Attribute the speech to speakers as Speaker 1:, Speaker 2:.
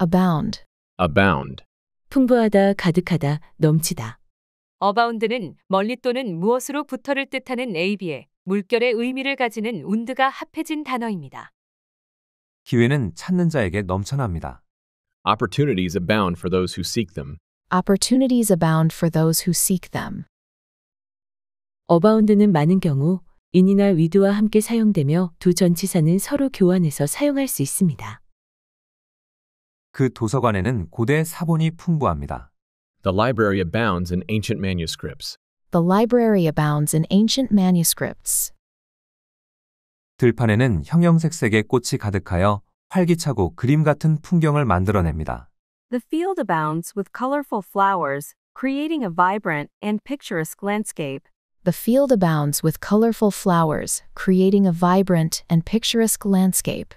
Speaker 1: abound.
Speaker 2: abound.
Speaker 1: 풍부하다, 가득하다, 넘치다.
Speaker 3: abound는 멀리 또는 무엇으로 붙어를 뜻하는 AB에 물결의 의미를 가지는 운드가 합해진 단어입니다.
Speaker 2: 기회는 찾는 자에게 넘쳐납니다. Opportunities abound for those who seek them.
Speaker 4: Opportunities abound for those who seek them. abound는 많은 경우 in이나 with와
Speaker 1: 함께 사용되며 두 전치사는 서로 교환해서 사용할 수 있습니다.
Speaker 5: 그 도서관에는 고대 사본이 풍부합니다. The library abounds in ancient manuscripts.
Speaker 4: The library abounds in ancient manuscripts.
Speaker 6: 들판에는 형형색색의 꽃이 가득하여 활기차고 그림 같은 풍경을 만들어냅니다.
Speaker 7: The field abounds with colorful flowers, creating a vibrant and picturesque landscape.
Speaker 4: The field abounds with colorful flowers, creating a vibrant and picturesque landscape.